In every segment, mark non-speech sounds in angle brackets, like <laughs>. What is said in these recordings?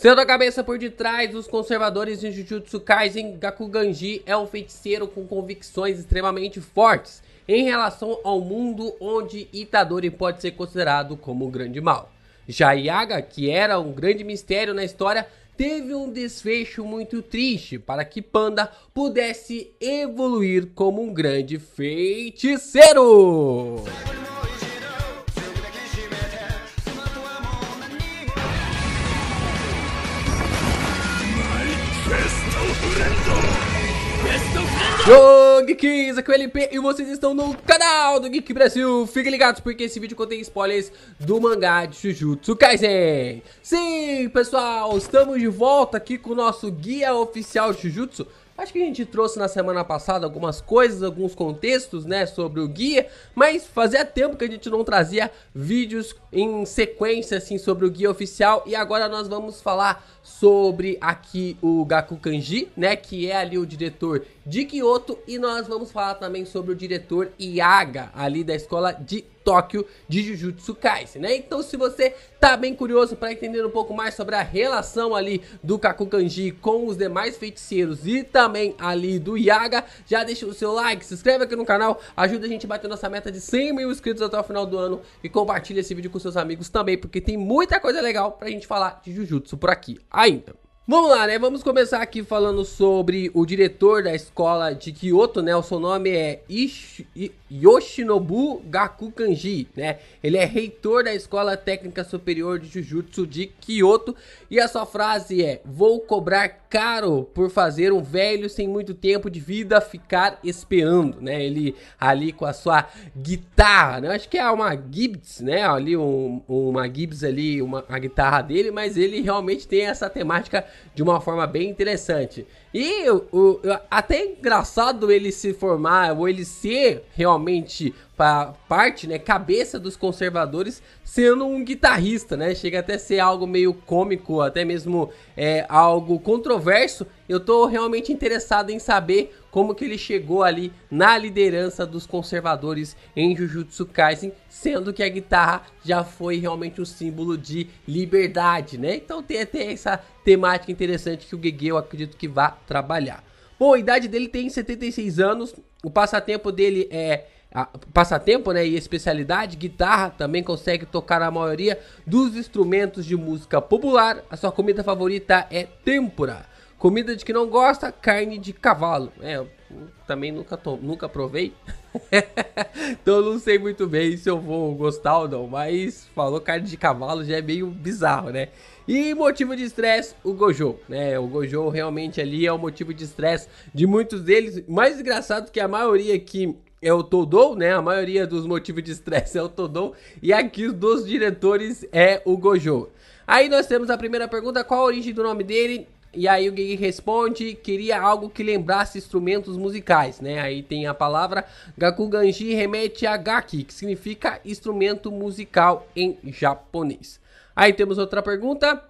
Sendo a cabeça por detrás dos conservadores em Jujutsu Kaisen, Gakuganji é um feiticeiro com convicções extremamente fortes em relação ao mundo onde Itadori pode ser considerado como o um grande mal. Já Yaga, que era um grande mistério na história, teve um desfecho muito triste para que Panda pudesse evoluir como um grande feiticeiro. Yo, Geeks, aqui é o LP e vocês estão no canal do Geek Brasil. Fiquem ligados porque esse vídeo contém spoilers do mangá de Jujutsu Kaisen. Sim, pessoal, estamos de volta aqui com o nosso guia oficial de Jujutsu. Acho que a gente trouxe na semana passada algumas coisas, alguns contextos, né, sobre o guia, mas fazia tempo que a gente não trazia vídeos em sequência, assim, sobre o guia oficial, e agora nós vamos falar sobre aqui o Gaku Kanji, né, que é ali o diretor de Kyoto e nós vamos falar também sobre o diretor Iaga, ali da escola de Tóquio de Jujutsu Kaisen, né? Então, se você tá bem curioso para entender um pouco mais sobre a relação ali do Kakukanji com os demais feiticeiros e também ali do Yaga, já deixa o seu like, se inscreve aqui no canal, ajuda a gente a bater nossa meta de 100 mil inscritos até o final do ano e compartilha esse vídeo com seus amigos também, porque tem muita coisa legal pra gente falar de Jujutsu por aqui ainda. Vamos lá, né? Vamos começar aqui falando sobre o diretor da escola de Kyoto, né? O seu nome é Ishi... Yoshinobu Gakukanji, né? Ele é reitor da Escola Técnica Superior de Jujutsu de Kyoto e a sua frase é: "Vou cobrar caro por fazer um velho sem muito tempo de vida ficar esperando", né? Ele ali com a sua guitarra, né? Acho que é uma Gibbs, né? Ali um, uma Gibbs ali, uma a guitarra dele, mas ele realmente tem essa temática de uma forma bem interessante. E o, o até é engraçado ele se formar, ou ele ser realmente para parte, né, cabeça dos conservadores, sendo um guitarrista, né? Chega até a ser algo meio cômico, até mesmo é, algo controverso. Eu tô realmente interessado em saber como que ele chegou ali na liderança dos conservadores em Jujutsu Kaisen, sendo que a guitarra já foi realmente um símbolo de liberdade, né? Então tem até essa temática interessante que o Gege eu acredito que vá trabalhar. Bom, a idade dele tem 76 anos, o passatempo dele é a, passatempo, né, e especialidade, guitarra, também consegue tocar a maioria dos instrumentos de música popular. A sua comida favorita é tempura. Comida de que não gosta, carne de cavalo. É, também nunca, tô, nunca provei. <laughs> então não sei muito bem se eu vou gostar ou não, mas falou carne de cavalo já é meio bizarro, né? E motivo de estresse, o Gojo, né? O Gojo realmente ali é o motivo de estresse de muitos deles. Mais engraçado que a maioria que é o Todou, né? A maioria dos motivos de estresse é o Todou. E aqui os dos diretores é o Gojo. Aí nós temos a primeira pergunta, qual a origem do nome dele? E aí o Gui responde, queria algo que lembrasse instrumentos musicais, né? Aí tem a palavra Gakuganji remete a Gaki, que significa instrumento musical em japonês. Aí temos outra pergunta.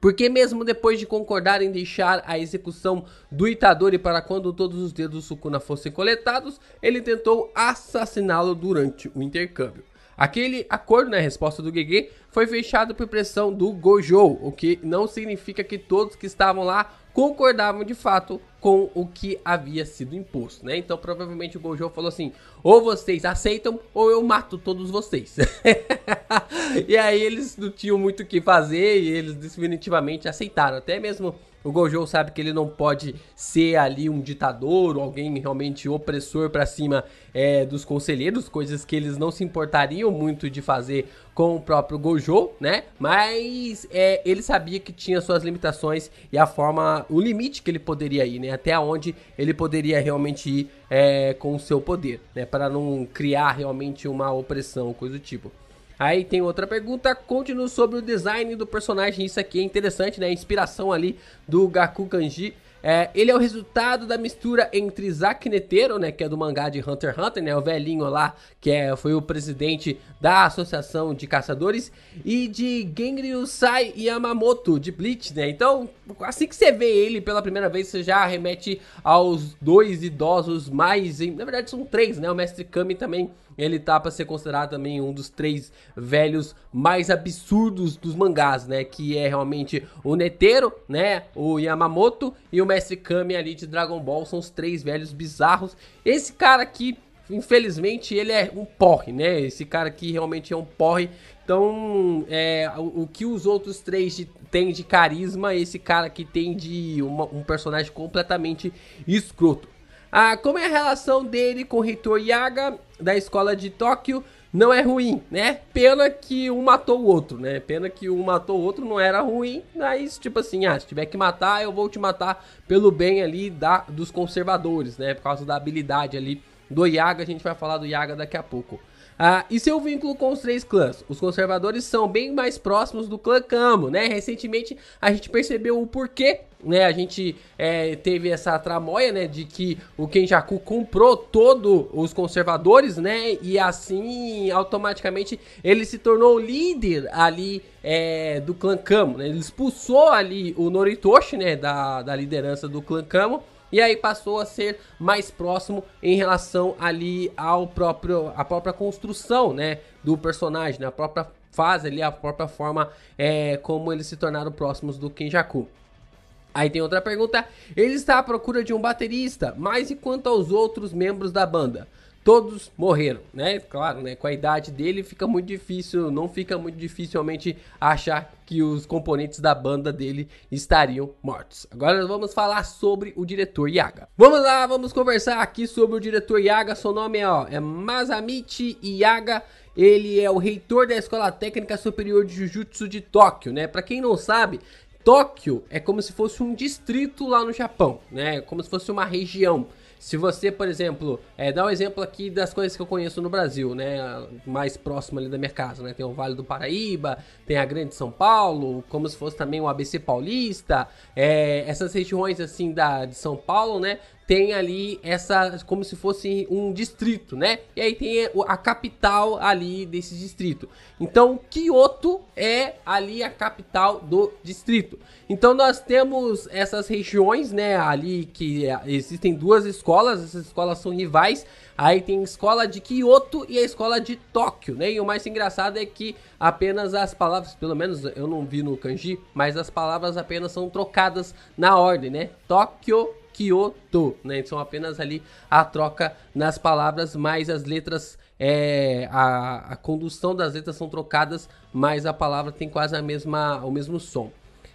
Porque mesmo depois de concordar em deixar a execução do Itadori para quando todos os dedos do Sukuna fossem coletados, ele tentou assassiná-lo durante o intercâmbio. Aquele acordo na né, resposta do Guegue foi fechado por pressão do Gojo, o que não significa que todos que estavam lá concordavam de fato com o que havia sido imposto, né? Então provavelmente o Gojo falou assim: ou vocês aceitam ou eu mato todos vocês. <laughs> e aí eles não tinham muito o que fazer e eles definitivamente aceitaram. Até mesmo o Gojo sabe que ele não pode ser ali um ditador ou alguém realmente opressor para cima é, dos conselheiros, coisas que eles não se importariam muito de fazer com o próprio Gojo, né? Mas é, ele sabia que tinha suas limitações e a forma, o limite que ele poderia ir, né? Até onde ele poderia realmente ir é, com o seu poder, né? Para não criar realmente uma opressão, coisa do tipo. Aí tem outra pergunta, continua sobre o design do personagem. Isso aqui é interessante, né? A inspiração ali do Gaku Kanji. É, ele é o resultado da mistura entre Zack Netero, né, que é do mangá de Hunter x Hunter, né, o velhinho lá, que é, foi o presidente da Associação de Caçadores, e de Genryusai Yamamoto, de Bleach, né, então assim que você vê ele pela primeira vez, você já remete aos dois idosos mais, na verdade são três, né, o Mestre Kami também ele tá para ser considerado também um dos três velhos mais absurdos dos mangás, né? Que é realmente o Netero, né? O Yamamoto e o Mestre Kami ali de Dragon Ball são os três velhos bizarros. Esse cara aqui, infelizmente, ele é um porre, né? Esse cara aqui realmente é um porre. Então, é, o, o que os outros três de, têm de carisma, esse cara aqui tem de uma, um personagem completamente escroto. Ah, como é a relação dele com Heitor Yaga da escola de Tóquio? Não é ruim, né? Pena que um matou o outro, né? Pena que um matou o outro não era ruim, mas tipo assim, ah, se tiver que matar, eu vou te matar pelo bem ali da dos conservadores, né? Por causa da habilidade ali do Yaga, a gente vai falar do Yaga daqui a pouco. Ah, e seu vínculo com os três clãs? Os conservadores são bem mais próximos do clã Camo, né? Recentemente a gente percebeu o porquê, né? A gente é, teve essa tramoia, né? De que o Kenjaku comprou todos os conservadores, né? E assim, automaticamente, ele se tornou líder ali é, do clã Camo, né? Ele expulsou ali o Noritoshi, né? Da, da liderança do clã Camo e aí passou a ser mais próximo em relação ali ao próprio a própria construção, né, do personagem, na né, própria fase ali, a própria forma é, como eles se tornaram próximos do Kenjaku. Aí tem outra pergunta. Ele está à procura de um baterista, mas e quanto aos outros membros da banda? todos morreram, né? Claro, né? Com a idade dele fica muito difícil, não fica muito dificilmente achar que os componentes da banda dele estariam mortos. Agora vamos falar sobre o diretor Yaga. Vamos lá, vamos conversar aqui sobre o diretor Yaga. Seu nome é, ó, é Masamichi Yaga. Ele é o reitor da Escola Técnica Superior de Jiu-Jitsu de Tóquio, né? Para quem não sabe, Tóquio é como se fosse um distrito lá no Japão, né? Como se fosse uma região. Se você, por exemplo, é, dá um exemplo aqui das coisas que eu conheço no Brasil, né? Mais próximo ali da minha casa, né? Tem o Vale do Paraíba, tem a Grande São Paulo, como se fosse também o ABC Paulista. É, essas regiões, assim, da, de São Paulo, né? tem ali essa como se fosse um distrito, né? E aí tem a capital ali desse distrito. Então, Kyoto é ali a capital do distrito. Então, nós temos essas regiões, né, ali que é, existem duas escolas, essas escolas são rivais. Aí tem a escola de Kyoto e a escola de Tóquio, né? E o mais engraçado é que apenas as palavras, pelo menos eu não vi no kanji, mas as palavras apenas são trocadas na ordem, né? Tóquio Kyoto, uhum. né? São apenas ali a troca nas palavras, mas as letras, é, a, a condução das letras são trocadas, mas a palavra tem quase a mesma, o mesmo som.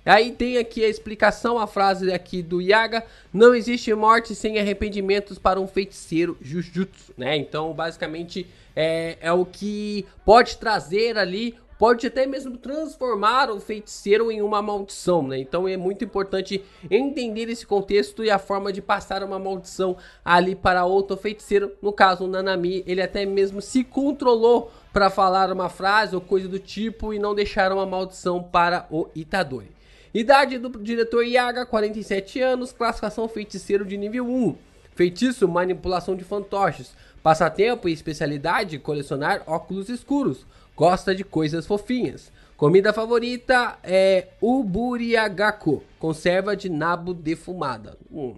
Aí tem aqui a explicação, a frase aqui do Yaga: não existe morte sem arrependimentos para um feiticeiro Jujutsu, né? Então, basicamente é, é o que pode trazer ali pode até mesmo transformar o feiticeiro em uma maldição, né? Então é muito importante entender esse contexto e a forma de passar uma maldição ali para outro feiticeiro. No caso, o Nanami, ele até mesmo se controlou para falar uma frase ou coisa do tipo e não deixar uma maldição para o Itadori. Idade do diretor Yaga, 47 anos, classificação feiticeiro de nível 1. Feitiço, manipulação de fantoches. Passatempo e especialidade, colecionar óculos escuros gosta de coisas fofinhas. Comida favorita é uburiagaco, conserva de nabo defumada. Hum,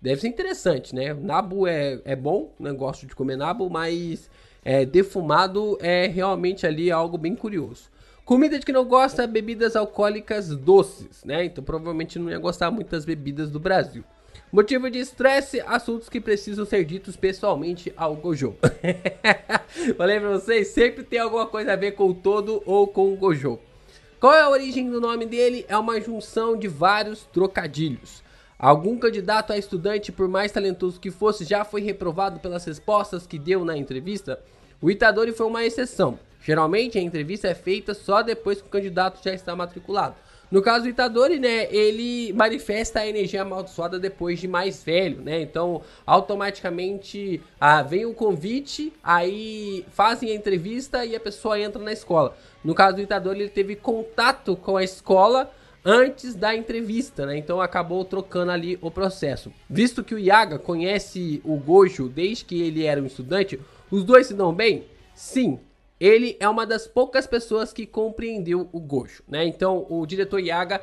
deve ser interessante, né? Nabo é, é bom, né? gosto de comer nabo, mas é, defumado é realmente ali algo bem curioso. Comida de que não gosta, é bebidas alcoólicas doces, né? Então provavelmente não ia gostar muito das bebidas do Brasil. Motivo de estresse, assuntos que precisam ser ditos pessoalmente ao Gojo. <laughs> Falei pra vocês, sempre tem alguma coisa a ver com o todo ou com o Gojo. Qual é a origem do nome dele? É uma junção de vários trocadilhos. Algum candidato a estudante, por mais talentoso que fosse, já foi reprovado pelas respostas que deu na entrevista? O Itadori foi uma exceção. Geralmente a entrevista é feita só depois que o candidato já está matriculado. No caso do Itadori, né, ele manifesta a energia amaldiçoada depois de mais velho, né? Então, automaticamente ah, vem o convite, aí fazem a entrevista e a pessoa entra na escola. No caso do Itadori, ele teve contato com a escola antes da entrevista, né? Então acabou trocando ali o processo. Visto que o Yaga conhece o Gojo desde que ele era um estudante, os dois se dão bem? Sim, ele é uma das poucas pessoas que compreendeu o Gojo, né? Então, o diretor Yaga,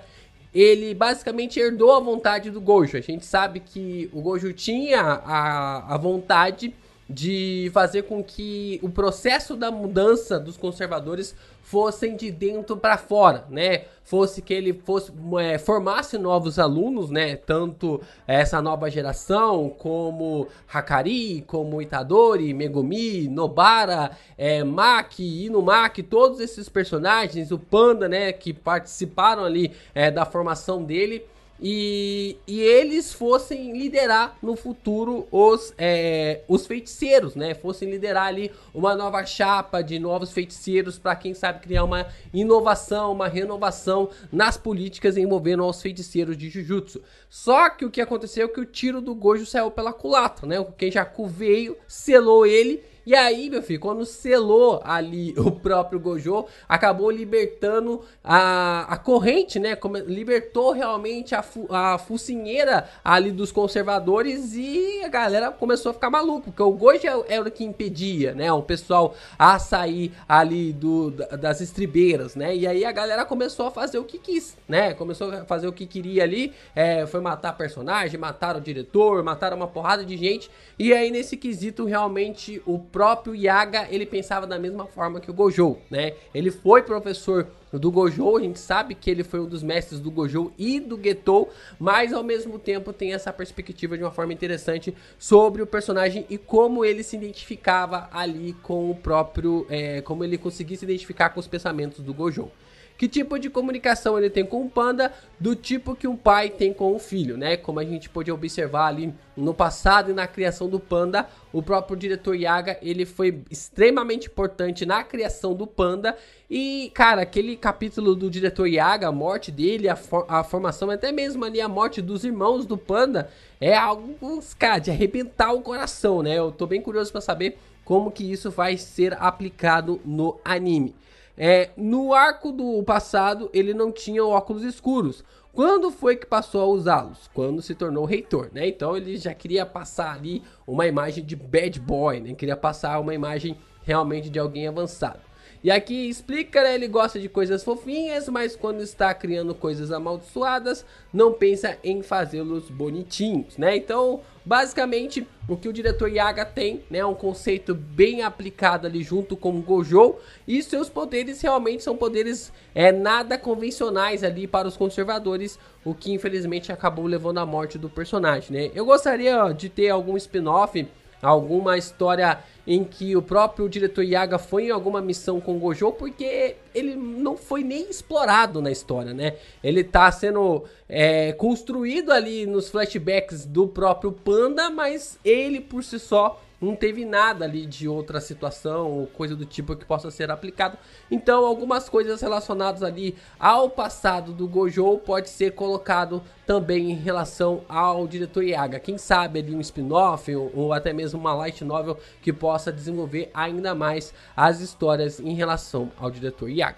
ele basicamente herdou a vontade do Gojo. A gente sabe que o Gojo tinha a, a vontade de fazer com que o processo da mudança dos conservadores fossem de dentro para fora, né? Fosse que ele fosse é, formasse novos alunos, né? Tanto essa nova geração como Hakari, como Itadori, Megumi, Nobara, é, Maki, Inumaki, todos esses personagens, o Panda, né? Que participaram ali é, da formação dele e, e eles fossem liderar no futuro os, é, os feiticeiros, né? Fossem liderar ali uma nova chapa de novos feiticeiros para quem sabe criar uma inovação, uma renovação nas políticas envolvendo os feiticeiros de Jujutsu. Só que o que aconteceu é que o tiro do Gojo saiu pela culata, né? O Kenjaku veio, selou ele e aí, meu filho, quando selou ali <laughs> o próprio Gojo, acabou libertando a, a corrente, né? Como, libertou realmente a, fu, a focinheira ali dos conservadores e a galera começou a ficar maluco porque o Gojo é era o que impedia, né? O pessoal a sair ali do, das estribeiras, né? E aí a galera começou a fazer o que quis, né? Começou a fazer o que queria ali, é, foi matar personagem, mataram o diretor, mataram uma porrada de gente, e aí nesse quesito realmente o próprio Yaga, ele pensava da mesma forma que o Gojo, né? Ele foi professor do Gojo. A gente sabe que ele foi um dos mestres do Gojo e do Getou, mas ao mesmo tempo tem essa perspectiva de uma forma interessante sobre o personagem e como ele se identificava ali com o próprio. É, como ele conseguia se identificar com os pensamentos do Gojo. Que tipo de comunicação ele tem com o panda, do tipo que um pai tem com o filho, né? Como a gente pôde observar ali no passado e na criação do panda, o próprio diretor Yaga, ele foi extremamente importante na criação do panda e, cara, aquele capítulo do diretor Yaga, a morte dele, a, for a formação, até mesmo ali a morte dos irmãos do Panda, é algo, cara, de arrebentar o coração, né? Eu tô bem curioso para saber como que isso vai ser aplicado no anime. É, no arco do passado, ele não tinha óculos escuros. Quando foi que passou a usá-los? Quando se tornou reitor, né? Então ele já queria passar ali uma imagem de bad boy, né? Queria passar uma imagem realmente de alguém avançado. E aqui explica, né, ele gosta de coisas fofinhas, mas quando está criando coisas amaldiçoadas, não pensa em fazê-los bonitinhos, né? Então, basicamente, o que o diretor Yaga tem, né, é um conceito bem aplicado ali junto com o Gojo, e seus poderes realmente são poderes é, nada convencionais ali para os conservadores, o que infelizmente acabou levando à morte do personagem, né? Eu gostaria ó, de ter algum spin-off, alguma história em que o próprio diretor Yaga foi em alguma missão com Gojo, porque ele não foi nem explorado na história, né? Ele tá sendo é, construído ali nos flashbacks do próprio Panda, mas ele por si só não teve nada ali de outra situação ou coisa do tipo que possa ser aplicado. Então, algumas coisas relacionadas ali ao passado do Gojo pode ser colocado também em relação ao diretor Yaga. Quem sabe ali um spin-off ou, ou, até mesmo uma light novel que possa desenvolver ainda mais as histórias em relação ao diretor Yaga.